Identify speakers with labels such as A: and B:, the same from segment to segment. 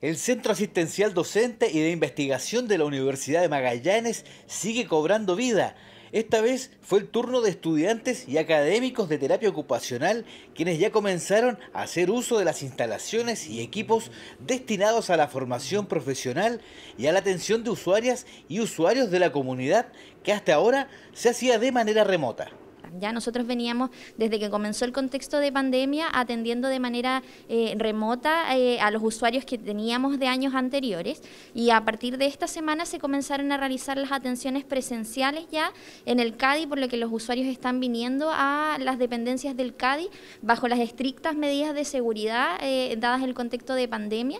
A: El Centro Asistencial Docente y de Investigación de la Universidad de Magallanes sigue cobrando vida. Esta vez fue el turno de estudiantes y académicos de terapia ocupacional quienes ya comenzaron a hacer uso de las instalaciones y equipos destinados a la formación profesional y a la atención de usuarias y usuarios de la comunidad que hasta ahora se hacía de manera remota.
B: Ya nosotros veníamos desde que comenzó el contexto de pandemia atendiendo de manera eh, remota eh, a los usuarios que teníamos de años anteriores y a partir de esta semana se comenzaron a realizar las atenciones presenciales ya en el CADI, por lo que los usuarios están viniendo a las dependencias del CADI bajo las estrictas medidas de seguridad eh, dadas el contexto de pandemia.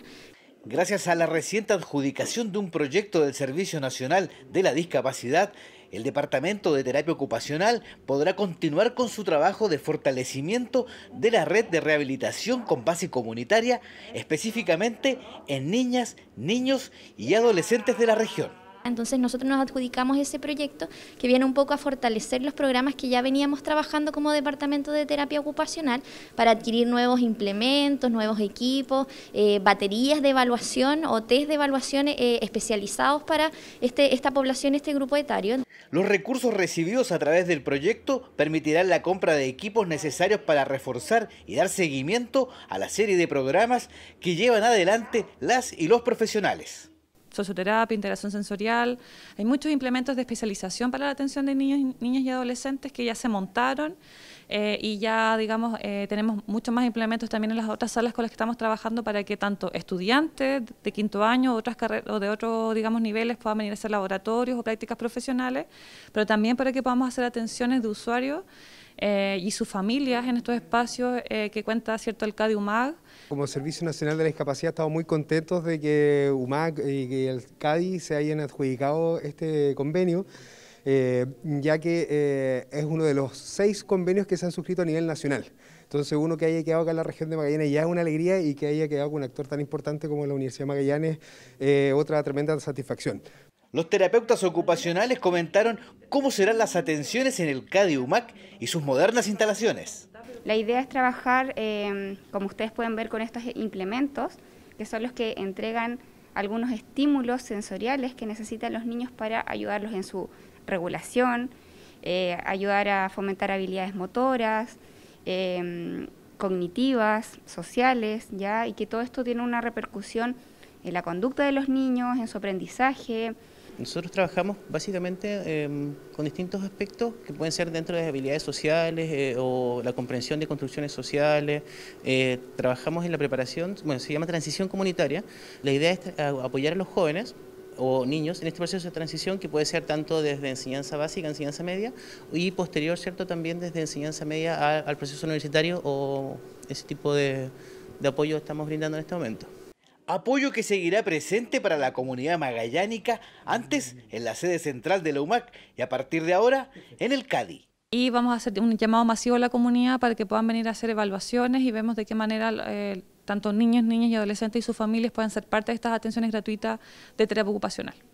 A: Gracias a la reciente adjudicación de un proyecto del Servicio Nacional de la Discapacidad, el Departamento de Terapia Ocupacional podrá continuar con su trabajo de fortalecimiento de la red de rehabilitación con base comunitaria, específicamente en niñas, niños y adolescentes de la región.
B: Entonces nosotros nos adjudicamos ese proyecto que viene un poco a fortalecer los programas que ya veníamos trabajando como departamento de terapia ocupacional para adquirir nuevos implementos, nuevos equipos, eh, baterías de evaluación o test de evaluación eh, especializados para este, esta población, este grupo etario.
A: Los recursos recibidos a través del proyecto permitirán la compra de equipos necesarios para reforzar y dar seguimiento a la serie de programas que llevan adelante las y los profesionales
C: socioterapia, integración sensorial. Hay muchos implementos de especialización para la atención de niños, niñas y adolescentes que ya se montaron eh, y ya, digamos, eh, tenemos muchos más implementos también en las otras salas con las que estamos trabajando para que tanto estudiantes de quinto año otras o de otros, digamos, niveles puedan venir a hacer laboratorios o prácticas profesionales, pero también para que podamos hacer atenciones de usuarios eh, y sus familias en estos espacios eh, que cuenta cierto el CADI-UMAG.
A: Como Servicio Nacional de la Discapacidad estamos muy contentos de que UMAG y que el CADI se hayan adjudicado este convenio. Eh, ya que es uno de los seis convenios que se han suscrito a nivel nacional. Entonces uno que haya quedado acá en la región de Magallanes ya es una alegría y que haya quedado con un actor tan importante como la Universidad de Magallanes, otra tremenda satisfacción. Los terapeutas ocupacionales comentaron cómo serán las atenciones en el CADIUMAC y sus modernas instalaciones.
D: La idea es trabajar, eh, como ustedes pueden ver, con estos implementos, que son los que entregan algunos estímulos sensoriales que necesitan los niños para ayudarlos en su regulación, eh, ayudar a fomentar habilidades motoras, eh, cognitivas, sociales, ¿ya? y que todo esto tiene una repercusión en la conducta de los niños, en su aprendizaje,
E: nosotros trabajamos básicamente em, con distintos aspectos que pueden ser dentro de habilidades sociales eh, o la comprensión de construcciones sociales. Eh, trabajamos en la preparación, bueno, se llama transición comunitaria. La idea es apoyar a los jóvenes o niños en este proceso de transición que puede ser tanto desde enseñanza básica, a enseñanza media y posterior, ¿cierto?, también desde enseñanza media al proceso universitario o ese tipo
A: de, de apoyo que estamos brindando en este momento apoyo que seguirá presente para la comunidad magallánica, antes en la sede central de la UMAC y a partir de ahora en el CADI.
C: Y vamos a hacer un llamado masivo a la comunidad para que puedan venir a hacer evaluaciones y vemos de qué manera eh, tanto niños, niñas y adolescentes y sus familias puedan ser parte de estas atenciones gratuitas de terapia ocupacional.